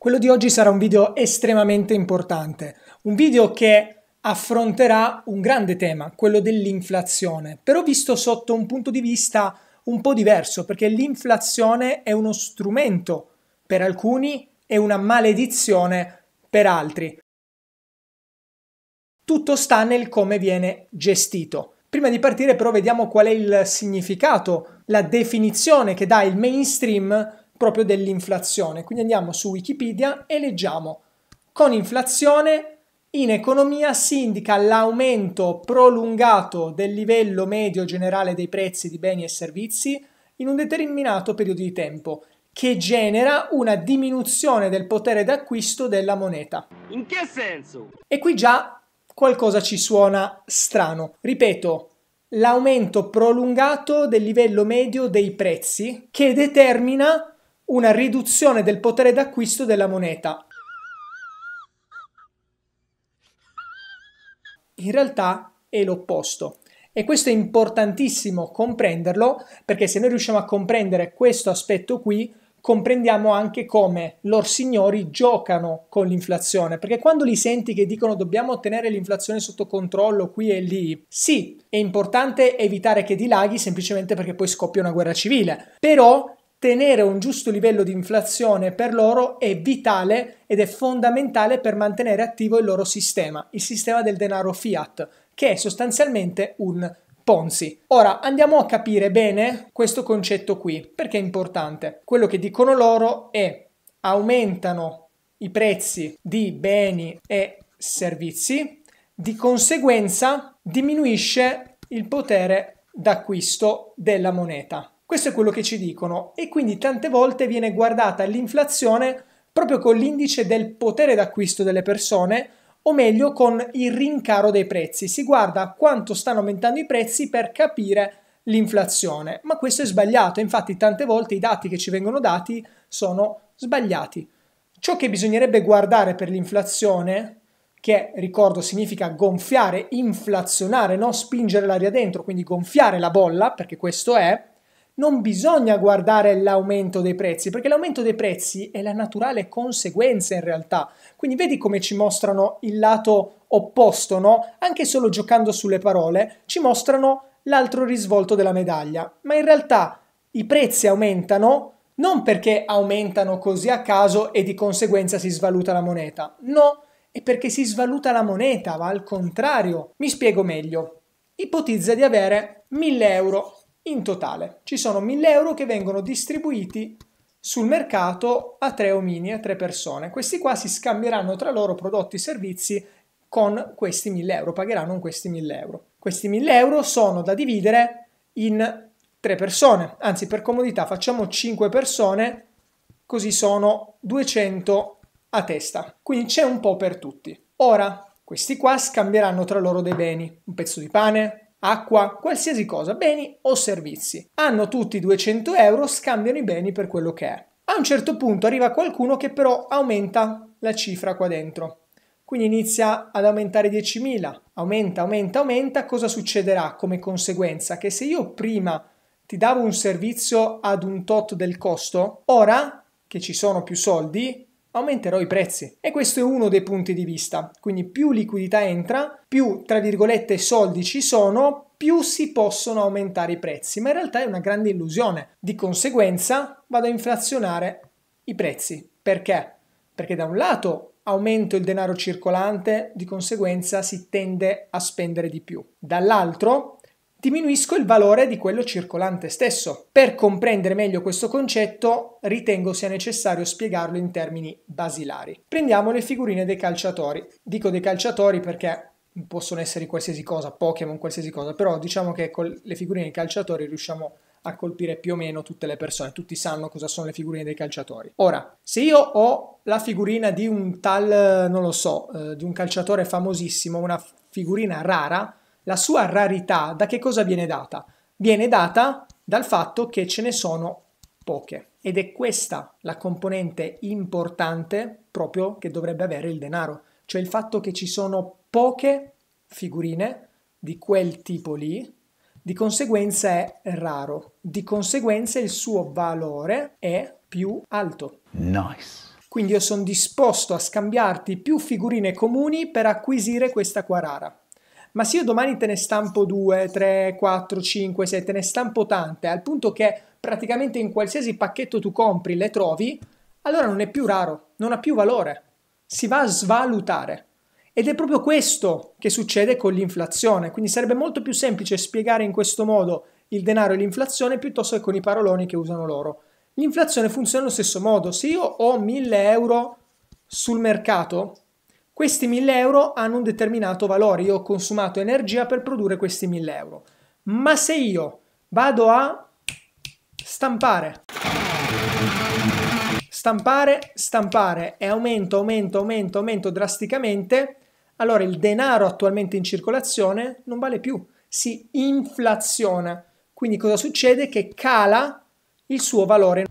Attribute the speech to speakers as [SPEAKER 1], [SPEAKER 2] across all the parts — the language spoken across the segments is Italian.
[SPEAKER 1] Quello di oggi sarà un video estremamente importante, un video che affronterà un grande tema, quello dell'inflazione, però visto sotto un punto di vista un po' diverso, perché l'inflazione è uno strumento per alcuni e una maledizione per altri. Tutto sta nel come viene gestito. Prima di partire però vediamo qual è il significato, la definizione che dà il mainstream proprio dell'inflazione. Quindi andiamo su Wikipedia e leggiamo con inflazione in economia si indica l'aumento prolungato del livello medio generale dei prezzi di beni e servizi in un determinato periodo di tempo che genera una diminuzione del potere d'acquisto della moneta. In che senso? E qui già qualcosa ci suona strano. Ripeto, l'aumento prolungato del livello medio dei prezzi che determina una riduzione del potere d'acquisto della moneta. In realtà è l'opposto. E questo è importantissimo comprenderlo perché se noi riusciamo a comprendere questo aspetto qui, comprendiamo anche come lor signori giocano con l'inflazione, perché quando li senti che dicono dobbiamo tenere l'inflazione sotto controllo qui e lì, sì, è importante evitare che dilaghi semplicemente perché poi scoppia una guerra civile, però tenere un giusto livello di inflazione per loro è vitale ed è fondamentale per mantenere attivo il loro sistema, il sistema del denaro fiat, che è sostanzialmente un Ponzi. Ora andiamo a capire bene questo concetto qui, perché è importante. Quello che dicono loro è aumentano i prezzi di beni e servizi, di conseguenza diminuisce il potere d'acquisto della moneta. Questo è quello che ci dicono e quindi tante volte viene guardata l'inflazione proprio con l'indice del potere d'acquisto delle persone o meglio con il rincaro dei prezzi. Si guarda quanto stanno aumentando i prezzi per capire l'inflazione, ma questo è sbagliato, infatti tante volte i dati che ci vengono dati sono sbagliati. Ciò che bisognerebbe guardare per l'inflazione, che ricordo significa gonfiare, inflazionare, non spingere l'aria dentro, quindi gonfiare la bolla, perché questo è, non bisogna guardare l'aumento dei prezzi, perché l'aumento dei prezzi è la naturale conseguenza in realtà. Quindi vedi come ci mostrano il lato opposto, no? Anche solo giocando sulle parole, ci mostrano l'altro risvolto della medaglia. Ma in realtà i prezzi aumentano non perché aumentano così a caso e di conseguenza si svaluta la moneta. No, è perché si svaluta la moneta, ma al contrario. Mi spiego meglio. Ipotizza di avere 1000 euro in totale ci sono 1000 euro che vengono distribuiti sul mercato a tre omini, a tre persone. Questi qua si scambieranno tra loro prodotti e servizi con questi 1000 euro, pagheranno questi 1000 euro. Questi 1000 euro sono da dividere in tre persone, anzi per comodità facciamo 5 persone, così sono 200 a testa. Quindi c'è un po' per tutti. Ora, questi qua scambieranno tra loro dei beni, un pezzo di pane, acqua, qualsiasi cosa, beni o servizi. Hanno tutti 200 euro, scambiano i beni per quello che è. A un certo punto arriva qualcuno che però aumenta la cifra qua dentro. Quindi inizia ad aumentare 10.000, aumenta, aumenta, aumenta. Cosa succederà come conseguenza? Che se io prima ti davo un servizio ad un tot del costo, ora che ci sono più soldi, aumenterò i prezzi. E questo è uno dei punti di vista. Quindi più liquidità entra, più, tra virgolette, soldi ci sono, più si possono aumentare i prezzi, ma in realtà è una grande illusione. Di conseguenza vado a inflazionare i prezzi. Perché? Perché da un lato aumento il denaro circolante, di conseguenza si tende a spendere di più. Dall'altro diminuisco il valore di quello circolante stesso. Per comprendere meglio questo concetto ritengo sia necessario spiegarlo in termini basilari. Prendiamo le figurine dei calciatori. Dico dei calciatori perché possono essere qualsiasi cosa, Pokémon, qualsiasi cosa, però diciamo che con le figurine dei calciatori riusciamo a colpire più o meno tutte le persone, tutti sanno cosa sono le figurine dei calciatori. Ora, se io ho la figurina di un tal, non lo so, eh, di un calciatore famosissimo, una figurina rara, la sua rarità da che cosa viene data? Viene data dal fatto che ce ne sono poche ed è questa la componente importante proprio che dovrebbe avere il denaro, cioè il fatto che ci sono poche figurine di quel tipo lì, di conseguenza è raro, di conseguenza il suo valore è più alto. Nice. Quindi io sono disposto a scambiarti più figurine comuni per acquisire questa qua rara ma se io domani te ne stampo 2, 3, 4, 5, 6, te ne stampo tante, al punto che praticamente in qualsiasi pacchetto tu compri le trovi, allora non è più raro, non ha più valore, si va a svalutare. Ed è proprio questo che succede con l'inflazione, quindi sarebbe molto più semplice spiegare in questo modo il denaro e l'inflazione piuttosto che con i paroloni che usano loro. L'inflazione funziona allo stesso modo, se io ho 1000 euro sul mercato, questi 1000 euro hanno un determinato valore, io ho consumato energia per produrre questi 1000 euro. Ma se io vado a stampare, stampare, stampare e aumento, aumento, aumento, aumento drasticamente, allora il denaro attualmente in circolazione non vale più, si inflaziona. Quindi cosa succede? Che cala il suo valore.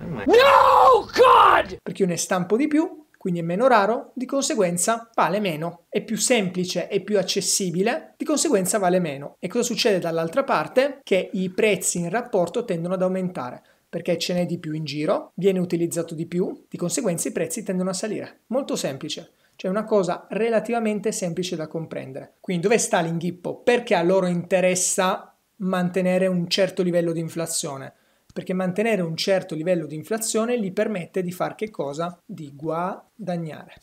[SPEAKER 1] No, God! Perché io ne stampo di più quindi è meno raro, di conseguenza vale meno. È più semplice e più accessibile, di conseguenza vale meno. E cosa succede dall'altra parte? Che i prezzi in rapporto tendono ad aumentare perché ce n'è di più in giro, viene utilizzato di più, di conseguenza i prezzi tendono a salire. Molto semplice. Cioè una cosa relativamente semplice da comprendere. Quindi dove sta l'inghippo? Perché a loro interessa mantenere un certo livello di inflazione? perché mantenere un certo livello di inflazione gli permette di fare che cosa? Di guadagnare.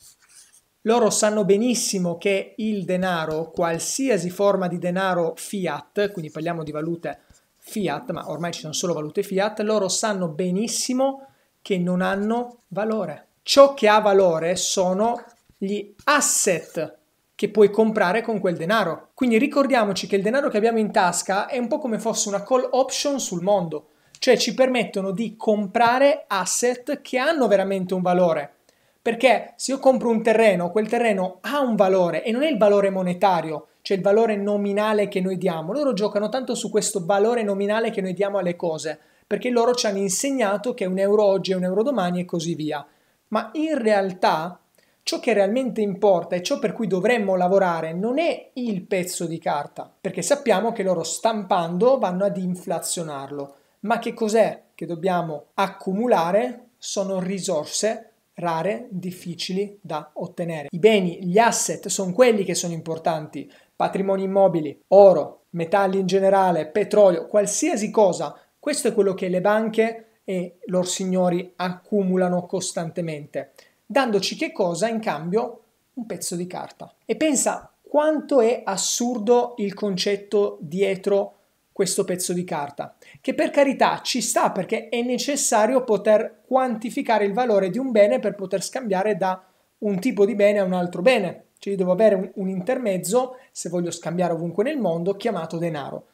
[SPEAKER 1] Loro sanno benissimo che il denaro, qualsiasi forma di denaro fiat, quindi parliamo di valute fiat, ma ormai ci sono solo valute fiat, loro sanno benissimo che non hanno valore. Ciò che ha valore sono gli asset che puoi comprare con quel denaro. Quindi ricordiamoci che il denaro che abbiamo in tasca è un po' come fosse una call option sul mondo cioè ci permettono di comprare asset che hanno veramente un valore. Perché se io compro un terreno, quel terreno ha un valore e non è il valore monetario, cioè il valore nominale che noi diamo. Loro giocano tanto su questo valore nominale che noi diamo alle cose, perché loro ci hanno insegnato che un euro oggi è un euro domani e così via. Ma in realtà ciò che realmente importa e ciò per cui dovremmo lavorare non è il pezzo di carta, perché sappiamo che loro stampando vanno ad inflazionarlo ma che cos'è che dobbiamo accumulare? Sono risorse rare, difficili da ottenere. I beni, gli asset sono quelli che sono importanti, patrimoni immobili, oro, metalli in generale, petrolio, qualsiasi cosa, questo è quello che le banche e loro signori accumulano costantemente, dandoci che cosa in cambio? Un pezzo di carta. E pensa quanto è assurdo il concetto dietro questo pezzo di carta, che per carità ci sta perché è necessario poter quantificare il valore di un bene per poter scambiare da un tipo di bene a un altro bene. Cioè io devo avere un, un intermezzo, se voglio scambiare ovunque nel mondo, chiamato denaro.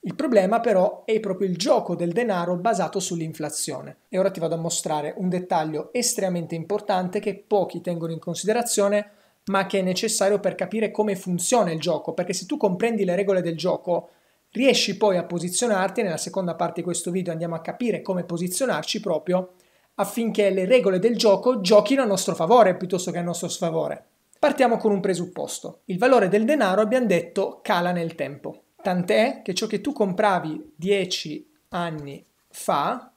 [SPEAKER 1] Il problema però è proprio il gioco del denaro basato sull'inflazione. E ora ti vado a mostrare un dettaglio estremamente importante che pochi tengono in considerazione, ma che è necessario per capire come funziona il gioco, perché se tu comprendi le regole del gioco, riesci poi a posizionarti. Nella seconda parte di questo video andiamo a capire come posizionarci proprio affinché le regole del gioco giochino a nostro favore piuttosto che a nostro sfavore. Partiamo con un presupposto. Il valore del denaro, abbiamo detto, cala nel tempo. Tant'è che ciò che tu compravi 10 anni fa,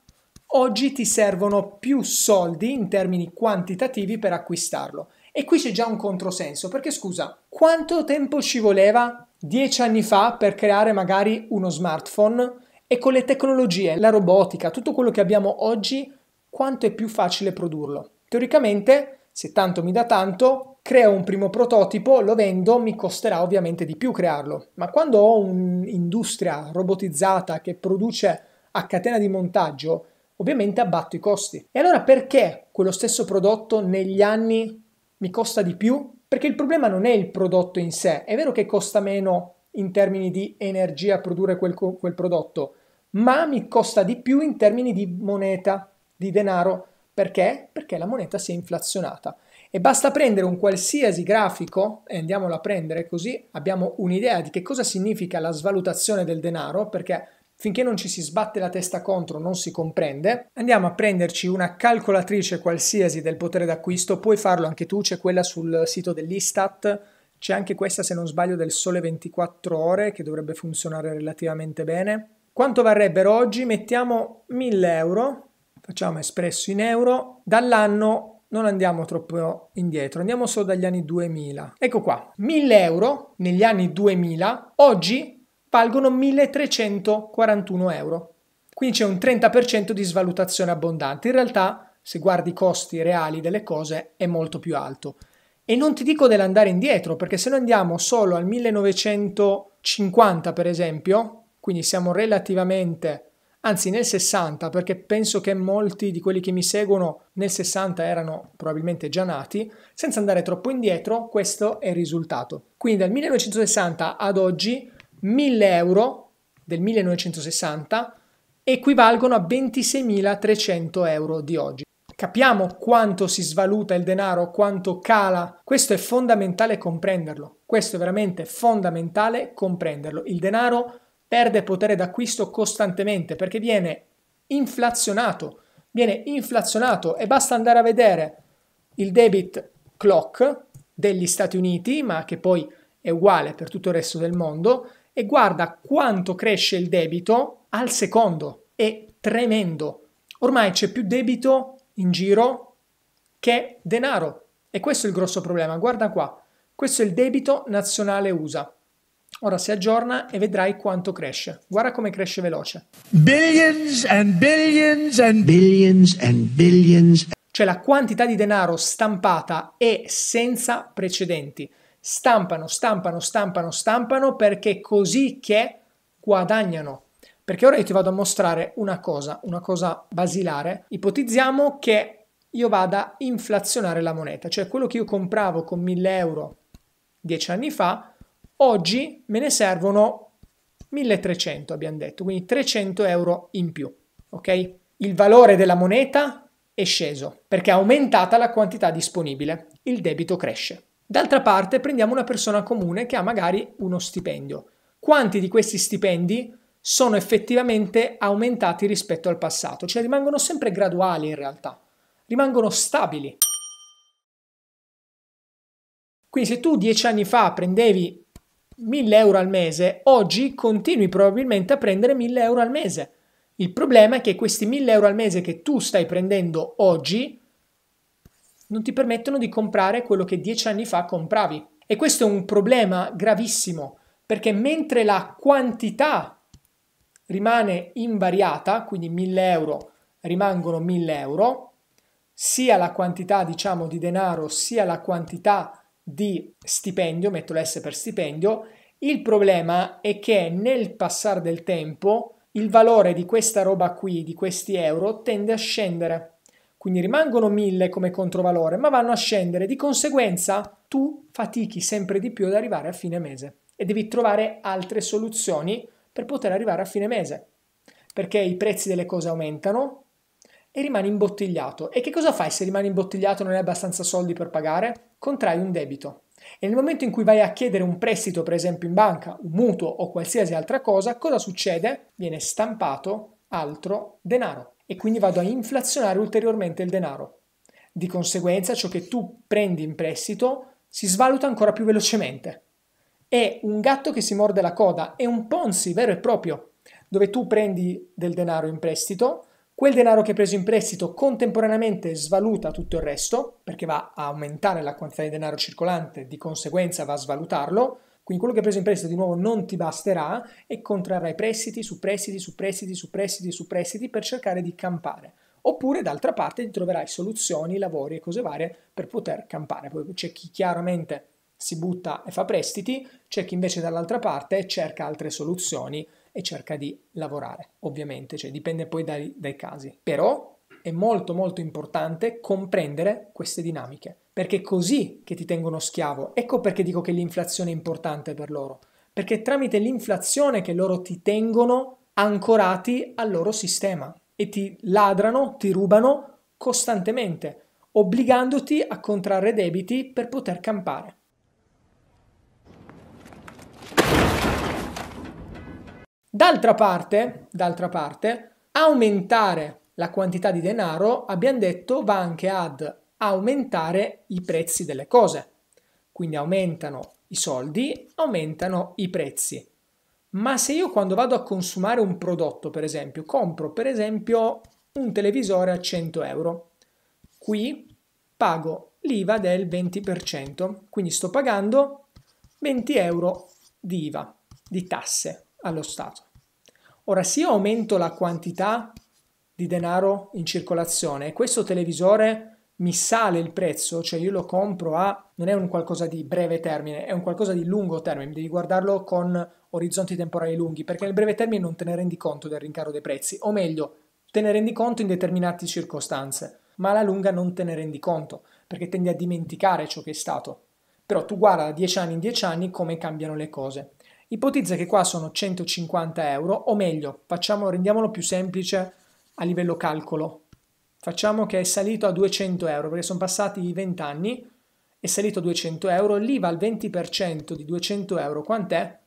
[SPEAKER 1] oggi ti servono più soldi in termini quantitativi per acquistarlo. E qui c'è già un controsenso, perché scusa, quanto tempo ci voleva dieci anni fa per creare magari uno smartphone e con le tecnologie, la robotica, tutto quello che abbiamo oggi, quanto è più facile produrlo. Teoricamente, se tanto mi dà tanto, creo un primo prototipo, lo vendo, mi costerà ovviamente di più crearlo. Ma quando ho un'industria robotizzata che produce a catena di montaggio, ovviamente abbatto i costi. E allora perché quello stesso prodotto negli anni mi costa di più perché il problema non è il prodotto in sé, è vero che costa meno in termini di energia produrre quel, quel prodotto, ma mi costa di più in termini di moneta, di denaro. Perché? Perché la moneta si è inflazionata. E basta prendere un qualsiasi grafico e andiamolo a prendere così abbiamo un'idea di che cosa significa la svalutazione del denaro, perché finché non ci si sbatte la testa contro non si comprende, andiamo a prenderci una calcolatrice qualsiasi del potere d'acquisto, puoi farlo anche tu, c'è quella sul sito dell'Istat, c'è anche questa se non sbaglio del sole 24 ore che dovrebbe funzionare relativamente bene. Quanto varrebbero oggi? Mettiamo 1000 euro, facciamo espresso in euro, dall'anno non andiamo troppo indietro, andiamo solo dagli anni 2000. Ecco qua, 1000 euro negli anni 2000, oggi valgono 1341 euro. Quindi c'è un 30% di svalutazione abbondante. In realtà, se guardi i costi reali delle cose, è molto più alto. E non ti dico dell'andare indietro, perché se noi andiamo solo al 1950, per esempio, quindi siamo relativamente anzi nel 60, perché penso che molti di quelli che mi seguono nel 60 erano probabilmente già nati, senza andare troppo indietro, questo è il risultato. Quindi dal 1960 ad oggi 1000 euro del 1960 equivalgono a 26.300 euro di oggi. Capiamo quanto si svaluta il denaro, quanto cala. Questo è fondamentale comprenderlo. Questo è veramente fondamentale comprenderlo. Il denaro perde potere d'acquisto costantemente perché viene inflazionato. Viene inflazionato e basta andare a vedere il debit clock degli Stati Uniti, ma che poi è uguale per tutto il resto del mondo, e guarda quanto cresce il debito al secondo. È tremendo. Ormai c'è più debito in giro che denaro. E questo è il grosso problema. Guarda qua. Questo è il debito nazionale USA. Ora si aggiorna e vedrai quanto cresce. Guarda come cresce veloce. Billions and billions and billions and billions. Cioè la quantità di denaro stampata è senza precedenti stampano, stampano, stampano, stampano perché così che guadagnano. Perché ora io ti vado a mostrare una cosa, una cosa basilare. Ipotizziamo che io vada a inflazionare la moneta, cioè quello che io compravo con 1000 euro dieci anni fa, oggi me ne servono 1300, abbiamo detto, quindi 300 euro in più, ok? Il valore della moneta è sceso perché è aumentata la quantità disponibile, il debito cresce. D'altra parte prendiamo una persona comune che ha magari uno stipendio. Quanti di questi stipendi sono effettivamente aumentati rispetto al passato? Cioè rimangono sempre graduali in realtà, rimangono stabili. Quindi se tu dieci anni fa prendevi 1000 euro al mese, oggi continui probabilmente a prendere 1000 euro al mese. Il problema è che questi 1000 euro al mese che tu stai prendendo oggi non ti permettono di comprare quello che dieci anni fa compravi. E questo è un problema gravissimo, perché mentre la quantità rimane invariata, quindi 1000 euro rimangono 1000 euro, sia la quantità diciamo di denaro sia la quantità di stipendio, metto l'S per stipendio, il problema è che nel passare del tempo il valore di questa roba qui, di questi euro, tende a scendere quindi rimangono 1000 come controvalore, ma vanno a scendere. Di conseguenza tu fatichi sempre di più ad arrivare a fine mese e devi trovare altre soluzioni per poter arrivare a fine mese, perché i prezzi delle cose aumentano e rimani imbottigliato. E che cosa fai se rimani imbottigliato e non hai abbastanza soldi per pagare? Contrai un debito. E nel momento in cui vai a chiedere un prestito, per esempio in banca, un mutuo o qualsiasi altra cosa, cosa succede? Viene stampato altro denaro e quindi vado a inflazionare ulteriormente il denaro. Di conseguenza ciò che tu prendi in prestito si svaluta ancora più velocemente. È un gatto che si morde la coda, è un ponzi vero e proprio, dove tu prendi del denaro in prestito, quel denaro che hai preso in prestito contemporaneamente svaluta tutto il resto, perché va a aumentare la quantità di denaro circolante, di conseguenza va a svalutarlo, quindi quello che hai preso in prestito di nuovo non ti basterà e contrarrai prestiti su prestiti su prestiti su prestiti su prestiti per cercare di campare. Oppure d'altra parte ti troverai soluzioni, lavori e cose varie per poter campare. Poi c'è chi chiaramente si butta e fa prestiti, c'è chi invece dall'altra parte cerca altre soluzioni e cerca di lavorare, ovviamente, cioè dipende poi dai, dai casi. Però è molto molto importante comprendere queste dinamiche, perché è così che ti tengono schiavo. Ecco perché dico che l'inflazione è importante per loro, perché è tramite l'inflazione che loro ti tengono ancorati al loro sistema e ti ladrano, ti rubano costantemente, obbligandoti a contrarre debiti per poter campare. D'altra parte, d'altra parte, aumentare la quantità di denaro, abbiamo detto, va anche ad aumentare i prezzi delle cose. Quindi aumentano i soldi, aumentano i prezzi. Ma se io quando vado a consumare un prodotto, per esempio, compro per esempio un televisore a 100 euro, qui pago l'IVA del 20%, quindi sto pagando 20 euro di IVA, di tasse allo Stato. Ora, se io aumento la quantità di denaro in circolazione e questo televisore mi sale il prezzo, cioè io lo compro a non è un qualcosa di breve termine, è un qualcosa di lungo termine, devi guardarlo con orizzonti temporali lunghi, perché nel breve termine non te ne rendi conto del rincaro dei prezzi, o meglio, te ne rendi conto in determinate circostanze, ma alla lunga non te ne rendi conto, perché tendi a dimenticare ciò che è stato. Però tu guarda da 10 anni in 10 anni come cambiano le cose. Ipotizza che qua sono 150 euro, o meglio, facciamolo, rendiamolo più semplice, a livello calcolo. Facciamo che è salito a 200 euro, perché sono passati 20 anni, è salito a 200 euro, l'IVA al 20% di 200 euro, quant'è?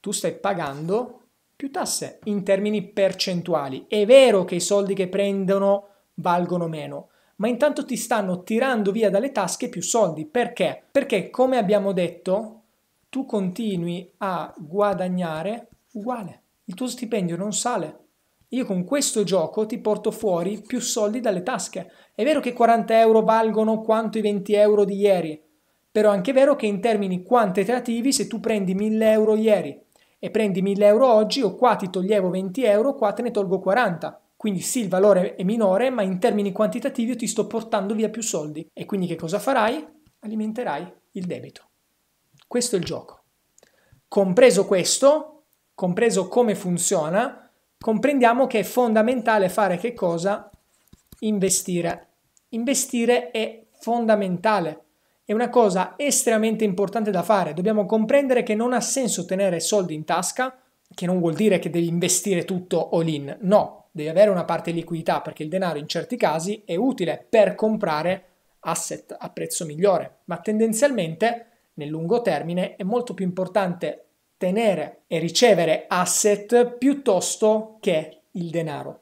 [SPEAKER 1] Tu stai pagando più tasse in termini percentuali. È vero che i soldi che prendono valgono meno, ma intanto ti stanno tirando via dalle tasche più soldi. Perché? Perché, come abbiamo detto, tu continui a guadagnare uguale. Il tuo stipendio non sale. Io con questo gioco ti porto fuori più soldi dalle tasche. È vero che 40 euro valgono quanto i 20 euro di ieri, però è anche vero che in termini quantitativi se tu prendi 1000 euro ieri e prendi 1000 euro oggi, o qua ti toglievo 20 euro, qua te ne tolgo 40. Quindi sì, il valore è minore, ma in termini quantitativi io ti sto portando via più soldi. E quindi che cosa farai? Alimenterai il debito. Questo è il gioco. Compreso questo, compreso come funziona, comprendiamo che è fondamentale fare che cosa? Investire. Investire è fondamentale. È una cosa estremamente importante da fare. Dobbiamo comprendere che non ha senso tenere soldi in tasca, che non vuol dire che devi investire tutto all in. No, devi avere una parte di liquidità perché il denaro in certi casi è utile per comprare asset a prezzo migliore, ma tendenzialmente nel lungo termine è molto più importante tenere e ricevere asset piuttosto che il denaro.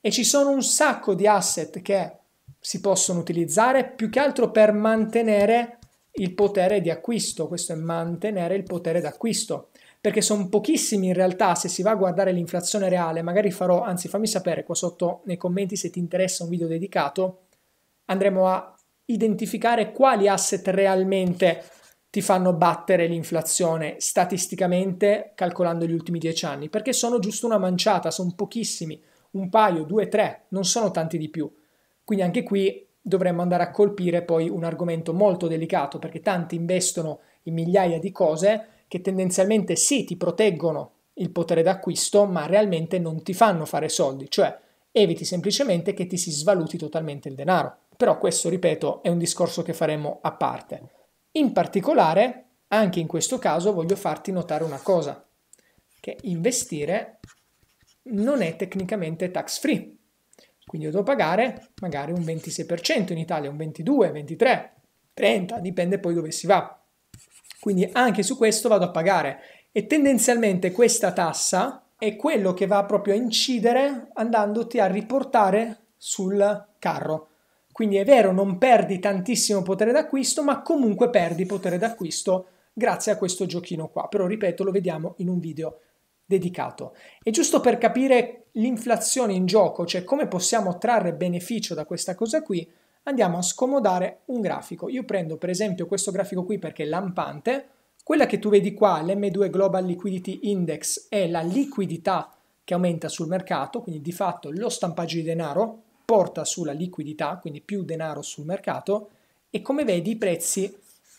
[SPEAKER 1] E ci sono un sacco di asset che si possono utilizzare più che altro per mantenere il potere di acquisto, questo è mantenere il potere d'acquisto, perché sono pochissimi in realtà se si va a guardare l'inflazione reale, magari farò, anzi fammi sapere qua sotto nei commenti se ti interessa un video dedicato, andremo a identificare quali asset realmente ti fanno battere l'inflazione statisticamente calcolando gli ultimi dieci anni, perché sono giusto una manciata, sono pochissimi, un paio, due, tre, non sono tanti di più. Quindi anche qui dovremmo andare a colpire poi un argomento molto delicato, perché tanti investono in migliaia di cose che tendenzialmente sì ti proteggono il potere d'acquisto, ma realmente non ti fanno fare soldi, cioè eviti semplicemente che ti si svaluti totalmente il denaro. Però questo, ripeto, è un discorso che faremo a parte. In particolare, anche in questo caso voglio farti notare una cosa, che investire non è tecnicamente tax free, quindi io devo pagare magari un 26% in Italia, un 22, 23, 30, dipende poi dove si va. Quindi anche su questo vado a pagare e tendenzialmente questa tassa è quello che va proprio a incidere andandoti a riportare sul carro. Quindi è vero, non perdi tantissimo potere d'acquisto, ma comunque perdi potere d'acquisto grazie a questo giochino qua. Però ripeto, lo vediamo in un video dedicato. E giusto per capire l'inflazione in gioco, cioè come possiamo trarre beneficio da questa cosa qui, andiamo a scomodare un grafico. Io prendo per esempio questo grafico qui perché è lampante, quella che tu vedi qua, l'M2 Global Liquidity Index, è la liquidità che aumenta sul mercato, quindi di fatto lo stampaggio di denaro, porta sulla liquidità, quindi più denaro sul mercato e come vedi i prezzi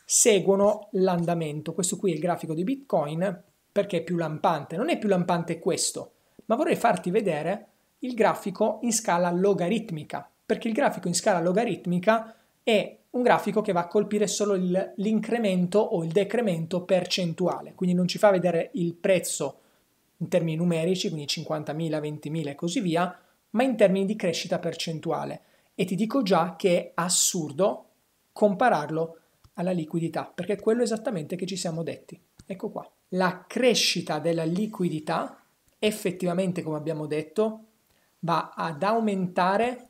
[SPEAKER 1] seguono l'andamento. Questo qui è il grafico di Bitcoin perché è più lampante. Non è più lampante questo, ma vorrei farti vedere il grafico in scala logaritmica, perché il grafico in scala logaritmica è un grafico che va a colpire solo il, l'incremento o il decremento percentuale, quindi non ci fa vedere il prezzo in termini numerici, quindi 50.000, 20.000 e così via, ma in termini di crescita percentuale. E ti dico già che è assurdo compararlo alla liquidità, perché è quello esattamente che ci siamo detti. Ecco qua. La crescita della liquidità effettivamente, come abbiamo detto, va ad aumentare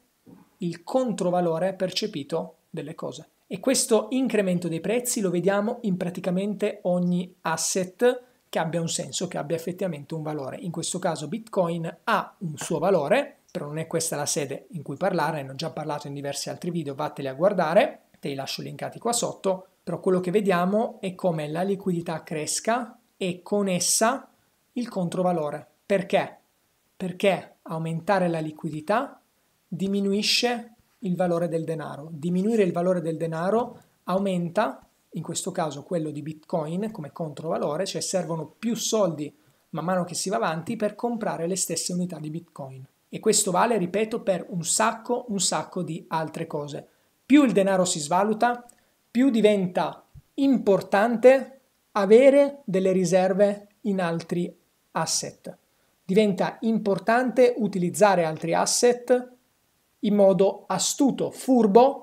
[SPEAKER 1] il controvalore percepito delle cose. E questo incremento dei prezzi lo vediamo in praticamente ogni asset che abbia un senso, che abbia effettivamente un valore. In questo caso Bitcoin ha un suo valore, però non è questa la sede in cui parlare, ne ho già parlato in diversi altri video, vatteli a guardare, te li lascio linkati qua sotto, però quello che vediamo è come la liquidità cresca e con essa il controvalore. Perché? Perché aumentare la liquidità diminuisce il valore del denaro. Diminuire il valore del denaro aumenta, in questo caso quello di Bitcoin come controvalore, cioè servono più soldi man mano che si va avanti per comprare le stesse unità di Bitcoin. E questo vale, ripeto, per un sacco, un sacco di altre cose. Più il denaro si svaluta, più diventa importante avere delle riserve in altri asset. Diventa importante utilizzare altri asset in modo astuto, furbo,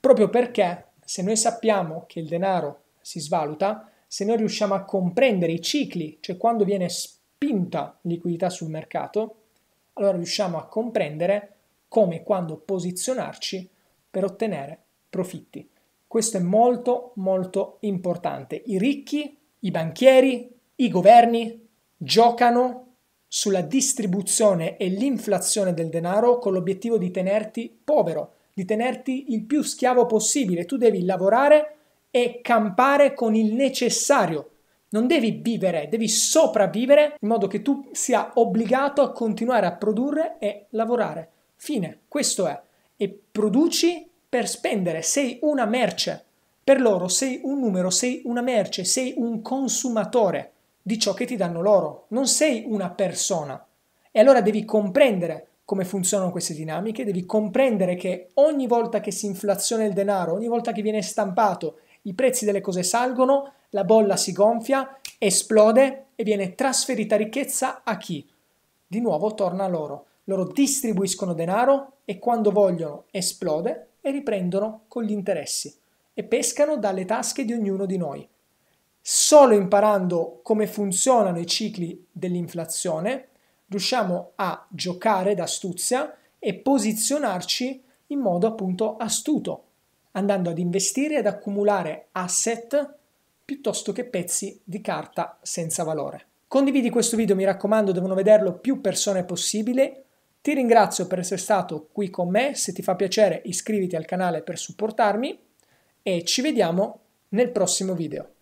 [SPEAKER 1] proprio perché se noi sappiamo che il denaro si svaluta, se noi riusciamo a comprendere i cicli, cioè quando viene spinta liquidità sul mercato, allora riusciamo a comprendere come e quando posizionarci per ottenere profitti. Questo è molto molto importante. I ricchi, i banchieri, i governi giocano sulla distribuzione e l'inflazione del denaro con l'obiettivo di tenerti povero, di tenerti il più schiavo possibile. Tu devi lavorare e campare con il necessario non devi vivere, devi sopravvivere in modo che tu sia obbligato a continuare a produrre e lavorare. Fine, questo è. E produci per spendere, sei una merce. Per loro sei un numero, sei una merce, sei un consumatore di ciò che ti danno loro, non sei una persona. E allora devi comprendere come funzionano queste dinamiche, devi comprendere che ogni volta che si inflaziona il denaro, ogni volta che viene stampato i prezzi delle cose salgono, la bolla si gonfia, esplode e viene trasferita ricchezza a chi? Di nuovo torna a loro. Loro distribuiscono denaro e quando vogliono esplode e riprendono con gli interessi e pescano dalle tasche di ognuno di noi. Solo imparando come funzionano i cicli dell'inflazione riusciamo a giocare d'astuzia e posizionarci in modo appunto astuto andando ad investire ad accumulare asset piuttosto che pezzi di carta senza valore. Condividi questo video, mi raccomando, devono vederlo più persone possibile. Ti ringrazio per essere stato qui con me, se ti fa piacere iscriviti al canale per supportarmi e ci vediamo nel prossimo video.